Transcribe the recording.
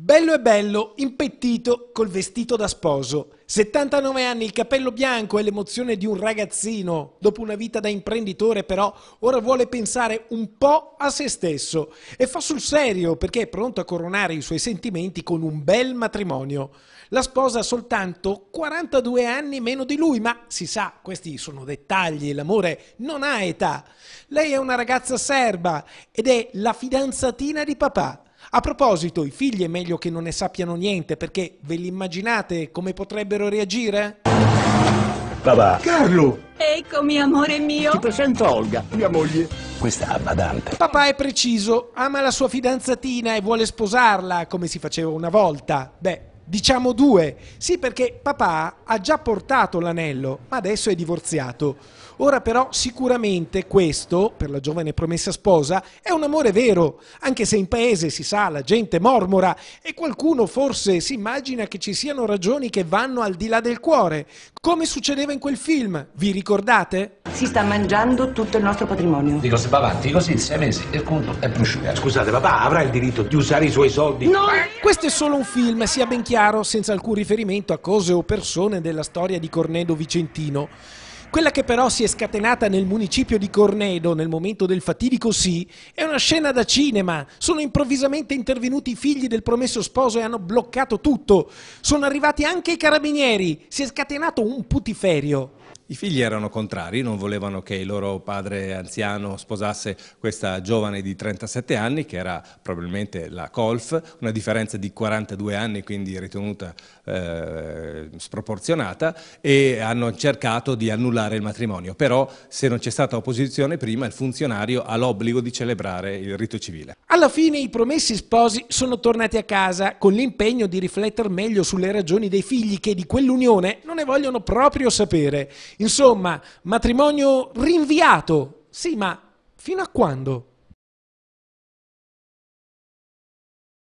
Bello e bello, impettito, col vestito da sposo. 79 anni, il capello bianco e l'emozione di un ragazzino. Dopo una vita da imprenditore però, ora vuole pensare un po' a se stesso. E fa sul serio perché è pronto a coronare i suoi sentimenti con un bel matrimonio. La sposa ha soltanto 42 anni meno di lui, ma si sa, questi sono dettagli, l'amore non ha età. Lei è una ragazza serba ed è la fidanzatina di papà. A proposito, i figli è meglio che non ne sappiano niente perché ve li immaginate come potrebbero reagire? Papà. Carlo! Eccomi, amore mio. Ti presento Olga, mia moglie. Questa ama Dante. Papà è preciso, ama la sua fidanzatina e vuole sposarla, come si faceva una volta. Beh, diciamo due. Sì, perché papà ha già portato l'anello, ma adesso è divorziato. Ora però sicuramente questo, per la giovane promessa sposa, è un amore vero, anche se in paese si sa la gente mormora e qualcuno forse si immagina che ci siano ragioni che vanno al di là del cuore, come succedeva in quel film, vi ricordate? si sta mangiando tutto il nostro patrimonio. Dico, se va avanti così, in sei mesi il conto è prosciugato. Scusate, papà avrà il diritto di usare i suoi soldi? No! Questo è solo un film, sia ben chiaro, senza alcun riferimento a cose o persone della storia di Cornedo Vicentino. Quella che però si è scatenata nel municipio di Cornedo nel momento del fatidico sì è una scena da cinema. Sono improvvisamente intervenuti i figli del promesso sposo e hanno bloccato tutto. Sono arrivati anche i carabinieri. Si è scatenato un putiferio. I figli erano contrari, non volevano che il loro padre anziano sposasse questa giovane di 37 anni, che era probabilmente la Colf, una differenza di 42 anni, quindi ritenuta eh, sproporzionata, e hanno cercato di annullare il matrimonio. Però se non c'è stata opposizione prima, il funzionario ha l'obbligo di celebrare il rito civile. Alla fine i promessi sposi sono tornati a casa con l'impegno di riflettere meglio sulle ragioni dei figli che di quell'unione non ne vogliono proprio sapere. Insomma, matrimonio rinviato, sì, ma fino a quando?